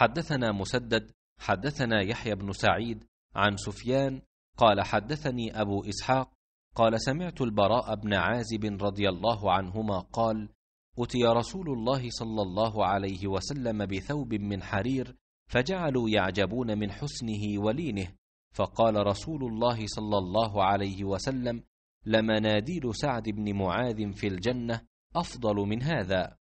حدثنا مسدد حدثنا يحيى بن سعيد عن سفيان قال حدثني ابو اسحاق قال سمعت البراء بن عازب رضي الله عنهما قال اتي رسول الله صلى الله عليه وسلم بثوب من حرير فجعلوا يعجبون من حسنه ولينه فقال رسول الله صلى الله عليه وسلم لمناديل سعد بن معاذ في الجنه افضل من هذا